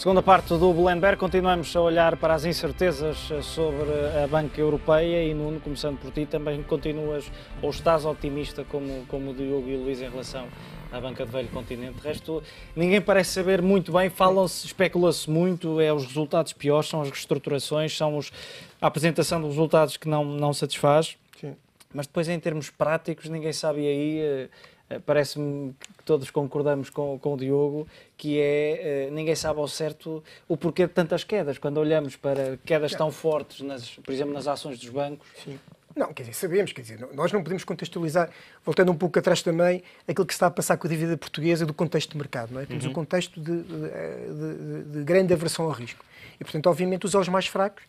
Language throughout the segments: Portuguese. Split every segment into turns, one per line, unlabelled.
Segunda parte do Bloomberg, continuamos a olhar para as incertezas eh, sobre a banca europeia e Nuno, começando por ti, também continuas ou estás otimista como, como o Diogo e o Luís em relação à banca do velho continente. De resto, ninguém parece saber muito bem, falam-se, especula-se muito, é os resultados piores, são as reestruturações, são os, a apresentação dos resultados que não, não satisfaz. Sim. Mas depois, em termos práticos, ninguém sabe aí eh, eh, parece-me que todos concordamos com, com o Diogo, que é
eh, ninguém sabe ao certo o porquê de tantas quedas. Quando olhamos para quedas tão fortes,
nas, por exemplo, nas ações dos bancos. Sim.
Não, quer dizer, sabemos, quer dizer, nós não podemos contextualizar, voltando um pouco atrás também, aquilo que está a passar com a dívida portuguesa do contexto de mercado, não é? Temos uhum. um contexto de, de, de, de grande aversão ao risco. E, portanto, obviamente, os olhos mais fracos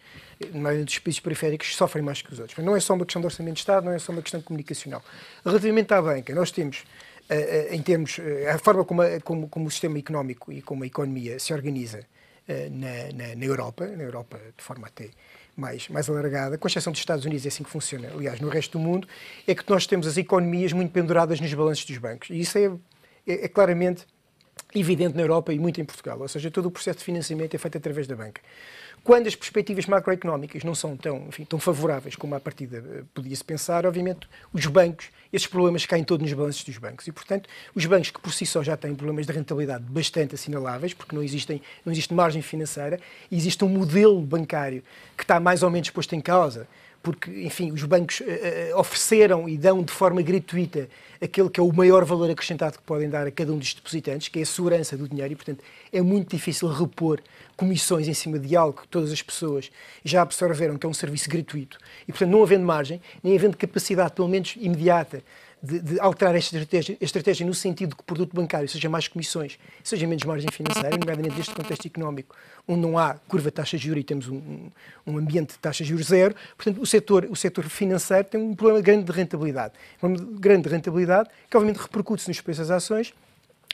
na maioria dos países periféricos, sofrem mais que os outros. Mas não é só uma questão de orçamento de Estado, não é só uma questão comunicacional. Relativamente à banca, nós temos eh, eh, em termos, eh, a forma como, a, como, como, o sistema económico e como a economia se organiza na, na, na, Europa, na Europa de forma até mais, mais alargada, com exceção dos Estados Unidos, é assim que funciona, aliás, no resto do mundo, é que nós temos as economias muito penduradas nos balanços dos bancos. E isso é, é, é claramente evidente na Europa e muito em Portugal. Ou seja, todo o processo de financiamento é feito através da banca. Quando as perspectivas macroeconómicas não são tão, enfim, tão favoráveis como à partida eh, podia-se pensar, obviamente os bancos, esses problemas caem todos nos balanços dos bancos. E, portanto, os bancos que por si só já têm problemas de rentabilidade bastante assinaláveis, porque não, existem, não existe margem financeira, e existe um modelo bancário que está mais ou menos posto em causa porque, enfim, os bancos eh, eh, ofereceram e dão de forma gratuita aquele que é o maior valor acrescentado que podem dar a cada um dos depositantes, que é a segurança do dinheiro, e, portanto, é muito difícil repor comissões em cima de algo que todas as pessoas já absorveram, que é um serviço gratuito. E, portanto, não havendo margem, nem havendo capacidade, pelo menos imediata, de, de, alterar a estratégia, a estratégia no sentido de que o produto bancário seja mais comissões, seja menos margem financeira, nomeadamente neste contexto económico, onde não há curva de taxa de juros e temos um, um ambiente de taxa de juros zero, portanto, o setor, o setor financeiro tem um problema grande de rentabilidade. Um problema grande de rentabilidade que, obviamente, repercute-se nos preços das ações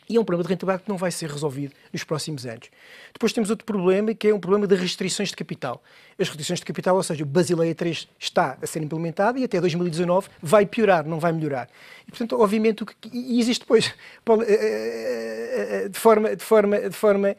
e é um problema de rentabilidade que não vai ser resolvido nos próximos anos. Depois temos outro problema, que é um problema de restrições de capital. As restrições de capital, ou seja, o Basileia 3 está a ser implementado e até 2019 vai piorar, não vai melhorar. E, portanto, obviamente, o que, e existe depois, eh, eh, eh, de forma, de forma, de forma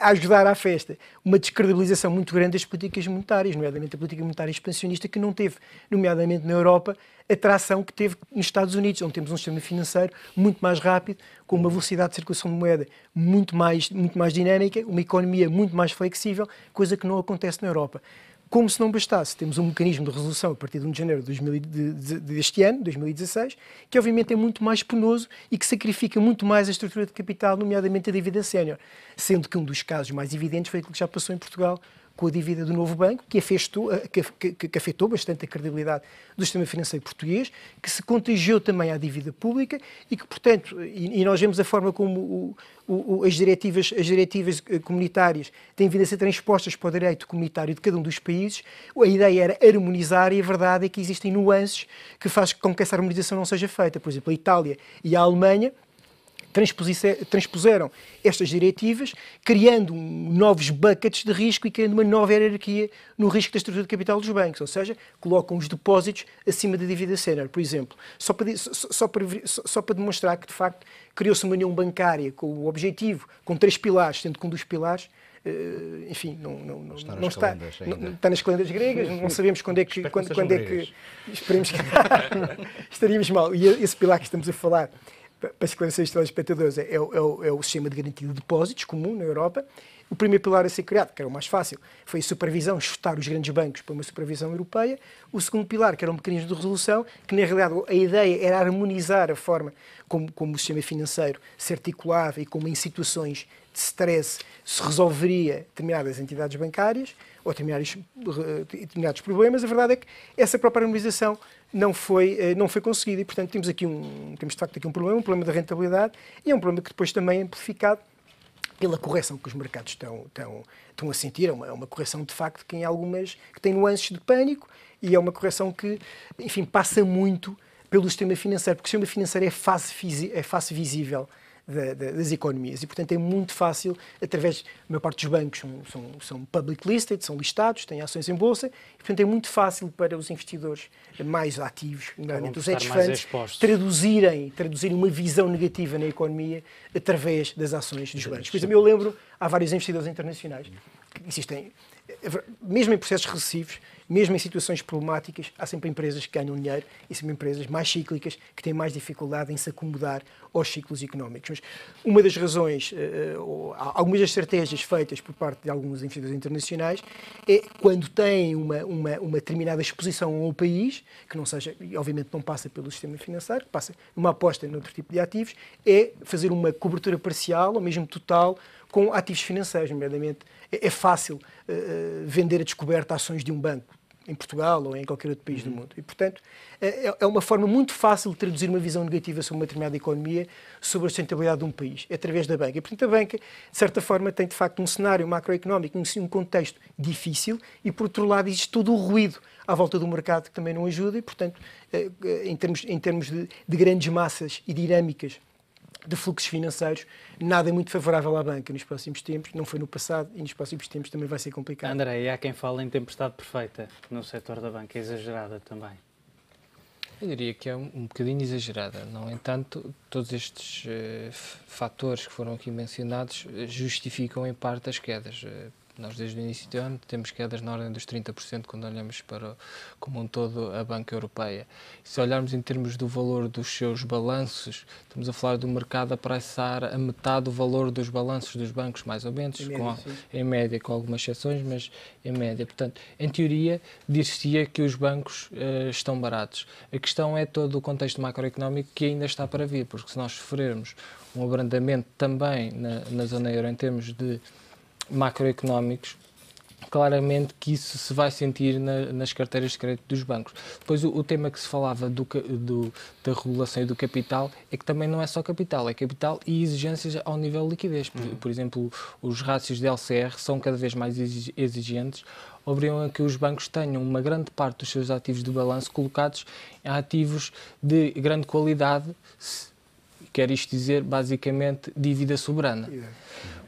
a ajudar à festa, uma descredibilização muito grande das políticas monetárias, nomeadamente a política monetária expansionista, que não teve, nomeadamente na Europa, atração que teve nos Estados Unidos, onde temos um sistema financeiro muito mais rápido, com uma velocidade de circulação de moeda muito mais, muito mais dinâmica, uma economia muito mais flexível, coisa que não acontece na Europa. Como se não bastasse, temos um mecanismo de resolução a partir de 1 de janeiro deste ano, 2016, que obviamente é muito mais penoso e que sacrifica muito mais a estrutura de capital, nomeadamente a dívida sénior, sendo que um dos casos mais evidentes foi aquilo que já passou em Portugal com a dívida do novo banco, que, afestou, eh, que, que, afetou bastante a credibilidade do sistema financeiro português, que se contagiou também à dívida pública e que, portanto, e, e nós vemos a forma como o, o, o, as, diretivas, as diretivas eh, comunitárias têm vindo a ser transpostas para o direito comunitário de cada um dos países, a ideia era harmonizar e a verdade é que existem nuances que fazem com que essa harmonização não seja feita. Por exemplo, a Itália e a Alemanha transpuseram estas diretivas, criando novos buckets de risco e criando uma nova hierarquia no risco da estrutura de capital dos bancos, ou seja, colocam os depósitos acima da dívida sénior, por exemplo. Só para, só, para, só para demonstrar que, de facto, criou-se uma união bancária com o objetivo, com três pilares, sendo que um dos pilares Uh, enfim, não, não, não, está, não está, não, está nas calendas gregas, não sabemos quando é que. quando, quando é que esperemos que. estaríamos mal. E esse pilar que estamos a falar para esclarecer a história dos pt é, é, é, é, o sistema de garantia de depósitos comum na Europa o primeiro pilar a ser criado, que era o mais fácil, foi a supervisão, chutar os grandes bancos para uma supervisão europeia. O segundo pilar, que era um mecanismo de resolução, que na realidade a ideia era harmonizar a forma como, como o sistema financeiro se articulava e como em situações de stress se resolveria determinadas entidades bancárias ou determinados, eh, determinados problemas. A verdade é que essa própria harmonização não foi, eh, não foi conseguida e, portanto, temos aqui um, temos de facto aqui um problema, um problema da rentabilidade e é um problema que depois também é amplificado pela correção que os mercados estão, estão, estão a sentir. É uma, é uma correção, de facto, que, em algumas, que tem nuances de pânico e é uma correção que, enfim, passa muito pelo sistema financeiro, porque o sistema financeiro é face, é face visível das economias. E, portanto, é muito fácil, através, a maior parte dos bancos são, são, são public listed, são listados, têm ações em bolsa, e, portanto, é muito fácil para os investidores mais ativos, nomeadamente os hedge funds, traduzirem, traduzirem uma visão negativa na economia através das ações dos bancos. Por exemplo, eu lembro, há vários investidores internacionais que existem mesmo em processos recessivos, mesmo em situações problemáticas, há sempre empresas que ganham dinheiro e sempre empresas mais cíclicas que têm mais dificuldade em se acomodar aos ciclos económicos. Mas uma das razões, eh, eh, algumas das estratégias feitas por parte de alguns investidores internacionais é quando têm uma, uma, uma determinada exposição ao país, que não seja, obviamente não passa pelo sistema financeiro, passa numa aposta noutro tipo de ativos, é fazer uma cobertura parcial ou mesmo total com ativos financeiros, nomeadamente é, é fácil eh, eh, vender a descoberta ações de um banco em Portugal ou em qualquer outro país uhum. do mundo. E, portanto, é, é, é uma forma muito fácil de traduzir uma visão negativa sobre uma determinada economia, sobre a sustentabilidade de um país, é através da banca. E, portanto, a banca, de certa forma, tem, de facto, um cenário macroeconómico, um contexto difícil e, por outro lado, existe todo o ruído à volta do mercado que também não ajuda e, portanto, eh, eh, em termos, em termos de, de grandes massas e dinâmicas de fluxos financeiros, nada é muito favorável à banca nos próximos tempos, não foi no passado e nos próximos tempos também vai ser complicado.
André, há quem fala em tempestade perfeita no setor da banca, exagerada também. Eu diria que é um, um bocadinho exagerada.
No entanto, todos estes uh, fatores que foram aqui mencionados eh, justificam em parte as quedas. Uh, nós, desde o início do ano, temos quedas na ordem dos 30% quando olhamos para, como um todo, a banca europeia. se olharmos em termos do valor dos seus balanços, estamos a falar do mercado a praçar a metade do valor dos balanços dos bancos, mais ou menos, em média, com, em média com algumas exceções, mas em média. Portanto, em teoria, dir-se-ia que os bancos uh, estão baratos. A questão é todo o contexto macroeconómico que ainda está para vir, porque se nós sofrermos um abrandamento também na, na zona euro em termos de macroeconómicos, claramente que isso se vai sentir na, nas carteiras de crédito dos bancos. Depois, o, o tema que se falava do, do, da regulação e do capital é que também não é só capital, é capital e exigências ao nível de liquidez. Por, uhum. por exemplo, os rácios de LCR são cada vez mais exigentes, obrigam a que os bancos tenham uma grande parte dos seus ativos de balanço colocados em ativos de grande qualidade, se, Quer isto dizer, basicamente, dívida soberana.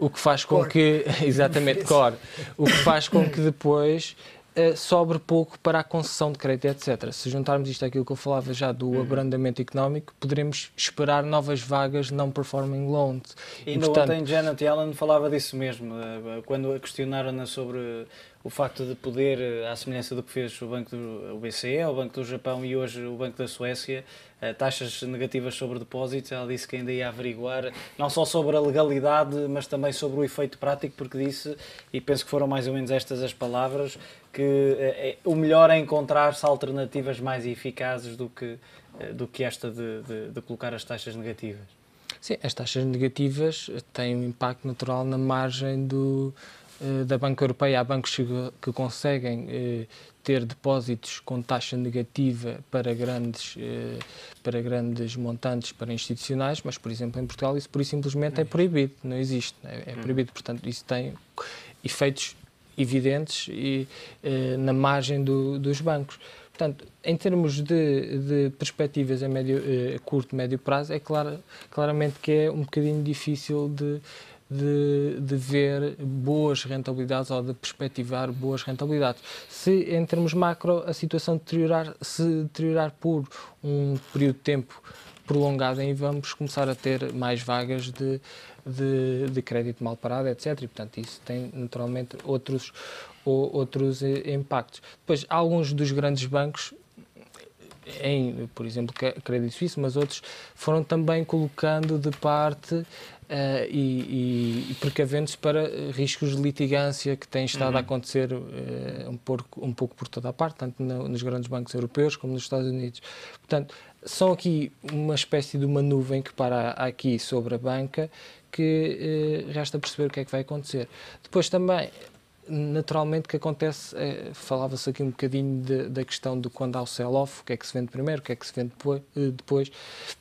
O que faz com Cor. que. Exatamente, core. O que faz com que depois eh, sobre pouco para a concessão de crédito, etc. Se juntarmos isto àquilo que eu falava já do uhum. abrandamento económico, poderemos esperar novas vagas de não-performing loans. E, e portanto... ontem Janet
Yellen falava disso mesmo, eh, quando a questionaram-na sobre o facto de poder, eh, à semelhança do que fez o Banco do o BCE, o Banco do Japão e hoje o Banco da Suécia, eh, taxas negativas sobre depósitos, ela disse que ainda ia averiguar, não só sobre a legalidade, mas também sobre o efeito prático, porque disse, e penso que foram mais ou menos estas as palavras, que eh, é, o melhor é encontrar-se alternativas mais eficazes do que, do que esta de, de, de colocar as taxas negativas.
Sim, as taxas negativas têm um impacto natural na margem do, eh, da Banca Europeia, há bancos que conseguem eh, ter depósitos com taxa negativa para grandes, eh, para grandes montantes, para institucionais, mas, por exemplo, em Portugal isso, por isso simplesmente é uhum. proibido, não existe, né? é, uhum. proibido. Portanto, isso tem efeitos evidentes e, na margem do, dos bancos. Portanto, em termos de, de perspectivas a, médio, a curto, médio prazo, é claro, claramente que é um bocadinho difícil de de, de, ver boas rentabilidades ou de perspectivar boas rentabilidades. Se, em termos macro, a situação deteriorar, se deteriorar por um período de tempo prolongado, aí vamos começar a ter mais vagas de, de, de crédito mal parado, etc. E, portanto, isso tem naturalmente outros, ou, outros eh, impactos. Depois, alguns dos grandes bancos em, por exemplo, Credit Suisse, mas outros foram também colocando de parte Uh, e, e, e para eh, riscos de litigância que têm estado uhum. a acontecer uh, um, pouco, um pouco por toda a parte, tanto no, nos grandes bancos europeus como nos Estados Unidos. Portanto, são aqui uma espécie de uma nuvem que para aqui sobre a banca que uh, resta perceber o que é que vai acontecer. Depois também naturalmente que acontece, é, falava-se aqui um bocadinho de, da questão do quando há o sell-off, o que é que se vende primeiro, o que é que se vende depois eh,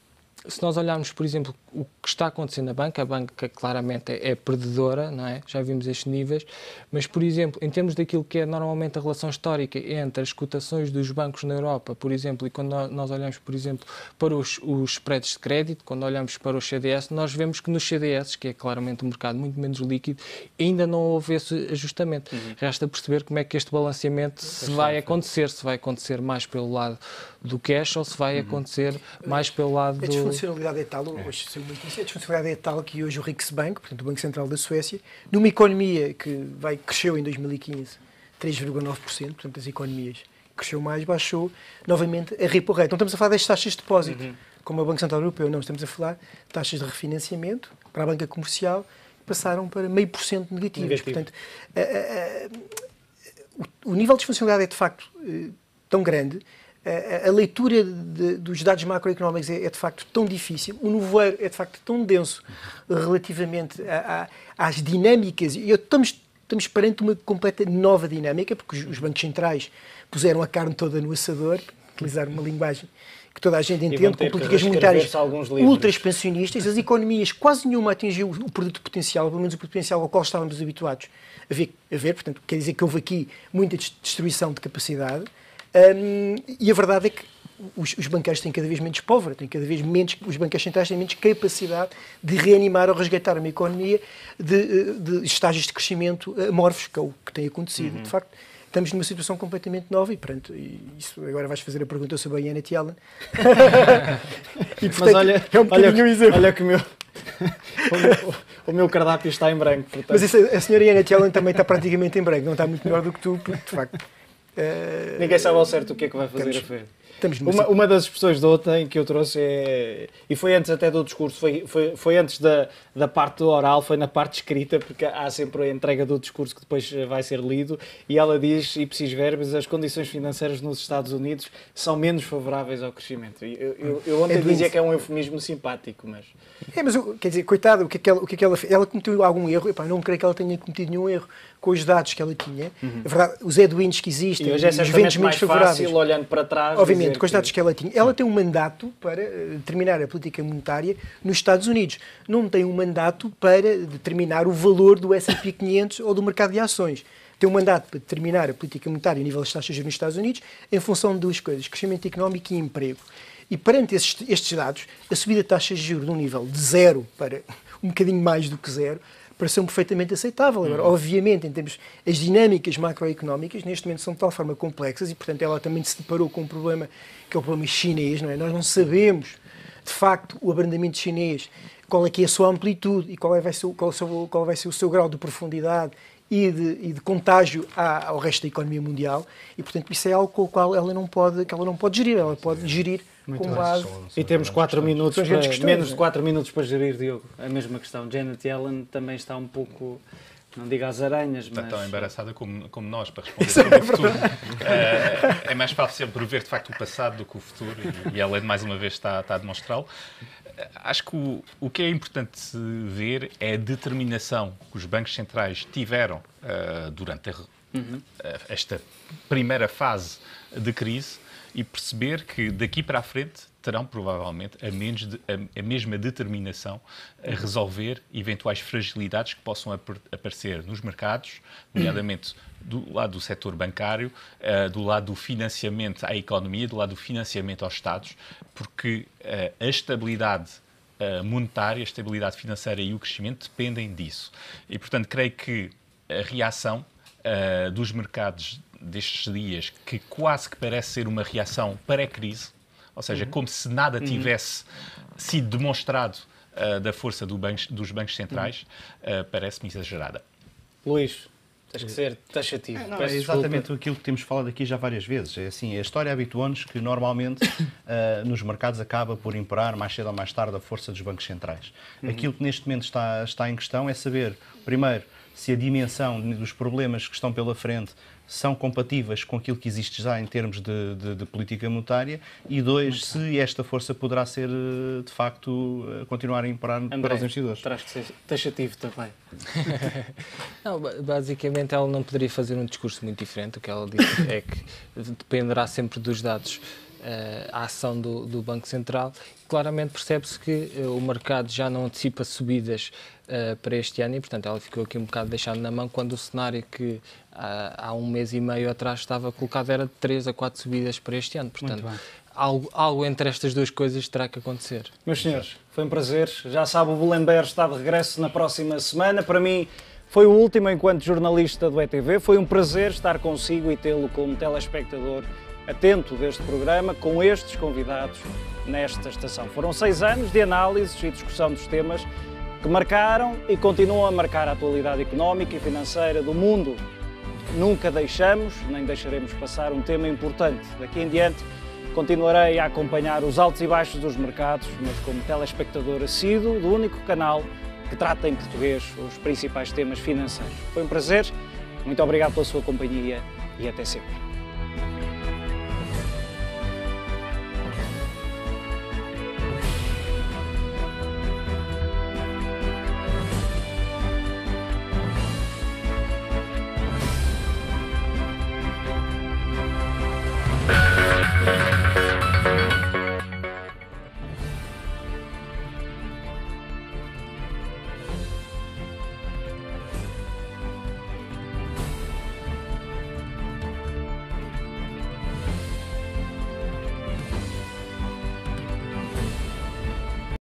se nós olharmos, por exemplo, o que está acontecendo na banca, a banca claramente é, é perdedora, não é? Já vimos estes níveis, mas, por exemplo, em termos daquilo que é normalmente a relação histórica entre as cotações dos bancos na Europa, por exemplo, e quando nós olhamos, por exemplo, para os, os spreads de crédito, quando olhamos para os CDS, nós vemos que nos CDS, que é claramente um mercado muito menos líquido, ainda não houve esse ajustamento. Uhum. Resta perceber como é que este balanceamento é se vai acontecer, se vai acontecer mais pelo lado do cash ou se vai uhum. acontecer mais é pelo lado do
disfuncionalidade é tal, é. hoje muito isso, a disfuncionalidade é tal que hoje o Riksbank, portanto o Banco Central da Suécia, numa economia que vai, cresceu em 2015 3,9%, portanto as economias cresceu mais, baixou novamente a repo rate. Não estamos a falar das taxas de depósito, uhum. como o Banco Central Europeu, não, estamos a falar de taxas de refinanciamento para a banca comercial passaram para meio por cento negativas. Negativo. Portanto, a, a, a, o, o, nível de disfuncionalidade é de facto eh, tão grande a, leitura de, dos dados macroeconómicos é, é, de facto tão difícil, o nevoeiro é de facto tão denso relativamente a, a, às dinâmicas. E estamos, estamos perante uma completa nova dinâmica, porque os, os bancos centrais puseram a carne toda no assador, utilizar uma linguagem que toda a gente entende, com políticas monetárias ultra-expansionistas, as economias quase nenhuma atingiu o produto potencial, pelo menos o produto potencial ao qual estávamos habituados a ver, a ver, portanto, quer dizer que houve aqui muita destruição de capacidade, um, e a verdade é que os, os, banqueiros têm cada vez menos pobre, têm cada vez menos, os banqueiros centrais têm menos capacidade de reanimar ou resgatar uma economia de, de estágios de crescimento amorfos, que é o que tem acontecido. Uhum. De facto, estamos numa situação completamente nova e pronto, isso agora vais fazer a pergunta sobre a Iana Tialan. Mas olha, é um olha, um exemplo. Olha que meu, o meu... O meu cardápio está em branco.
Portanto. Mas a,
a senhora Iana Tialan também está praticamente em branco, não está muito melhor do que tu, porque, de facto. Eh,
Ninguém sabe ao certo o que é que vai fazer estamos, a feira. Uma,
uma, das expressões de ontem que eu trouxe é,
e foi antes até do discurso, foi, foi, foi antes da, da parte oral, foi na parte escrita, porque há sempre a entrega do discurso que depois vai ser lido, e ela diz, e preciso verbis, as condições financeiras nos Estados Unidos são menos favoráveis ao crescimento. Eu, eu, eu ontem é dizia que é um eufemismo simpático, mas...
É, mas quer dizer, coitado, o que é que ela, o que é que ela, ela cometeu algum erro? Epá, não creio que ela tenha cometido nenhum erro, com os dados que ela tinha, uhum. é verdade, os headwinds que existem, e hoje é os ventos menos favoráveis. Fácil,
olhando para trás, obviamente, com os
dados que... que ela tinha. Ela uhum. tem um mandato para eh, determinar a política monetária nos Estados Unidos. Não tem um mandato para determinar o valor do S&P 500 ou do mercado de ações. Tem um mandato para determinar a política monetária a nível das taxas nos Estados Unidos em função de duas coisas, crescimento económico e emprego. E perante estes, estes dados, a subida de taxas de juros de um nível de zero para um bocadinho mais do que zero, pareceu-me perfeitamente aceitável. Agora, uhum. obviamente, em termos, as dinâmicas macroeconómicas neste momento são de tal forma complexas e, portanto, ela também se deparou com um problema que é o problema chinês, não é? Nós não sabemos, de facto, o abrandamento chinês, qual é que é a sua amplitude e qual, é, vai, ser, qual, é qual vai ser o seu grau de profundidade e de, e de, contágio à, ao resto da economia mundial e portanto isso é algo com o qual ela não pode que ela não pode gerir ela pode gerir muito com base. E temos 4 minutos, para, questões, menos de
4 né? minutos para gerir, Diogo. A mesma questão. Janet Yellen também está um pouco
não diga às aranhas, está mas... Está tão embaraçada como, como nós para responder Isso é sobre é o futuro. Uh, é mais fácil prever, de facto, o passado do que o futuro e, ela a mais uma vez, está, está a demonstrá-lo. Uh, acho que o, o que é importante ver é a determinação que os bancos centrais tiveram uh, durante a, uhum. esta primeira fase de crise e perceber que daqui para a frente terão provavelmente a, menos de, a, a, mesma determinação a resolver eventuais fragilidades que possam ap aparecer nos mercados, nomeadamente do lado do setor bancário, uh, do lado do financiamento à economia, do lado do financiamento aos Estados, porque uh, a estabilidade uh, monetária, a estabilidade financeira e o crescimento dependem disso. E, portanto, creio que a reação dos mercados destes dias que quase que parece ser uma reação pré-crise, ou seja, uhum. como se nada uhum. tivesse uhum. sido demonstrado uh, da força do banco, dos bancos centrais, uhum. uh, parece-me exagerada. Luís,
Tens que eh, ser taxativo. É, não, é exatamente desculpa. aquilo que temos falado aqui já várias vezes. É assim, a história habituou-nos que normalmente uh, nos mercados acaba por imperar mais cedo ou mais tarde a força dos bancos centrais. Uhum. Aquilo que neste momento está, está em questão é saber, primeiro, se a dimensão dos problemas que estão pela frente são compatíveis com aquilo que existe já em termos de, de, de política monetária e dois, se esta força poderá ser eh, de facto eh, continuar a imperar André, para os investidores. Terás que ser taxativo também.
não, basicamente ela não poderia fazer um discurso muito diferente. O que ela disse é que dependerá sempre dos dados eh, a ação do, do Banco Central. Claramente percebe-se que eh, o mercado já não antecipa subidas Uh, para este ano e, portanto, ela ficou aqui um bocado deixada na mão quando o cenário que uh, há um mês e meio atrás estava colocado era de 3 a 4 subidas para este ano. Portanto, algo, algo entre estas duas coisas terá que acontecer.
Meus senhores, foi um prazer. Já sabe, o Bulember está de regresso na próxima semana. Para mim, foi o último enquanto jornalista do ETV. Foi um prazer estar consigo e tê-lo como telespectador atento deste programa com estes convidados nesta estação. Foram seis anos de análises e discussão dos temas que marcaram e continuam a marcar a atualidade económica e financeira do mundo. Nunca deixamos, nem deixaremos passar um tema importante. Daqui em diante, continuarei a acompanhar os altos e baixos dos mercados, mas como telespectador assíduo do único canal que trata em português os principais temas financeiros. Foi um prazer, muito obrigado pela sua companhia e até sempre.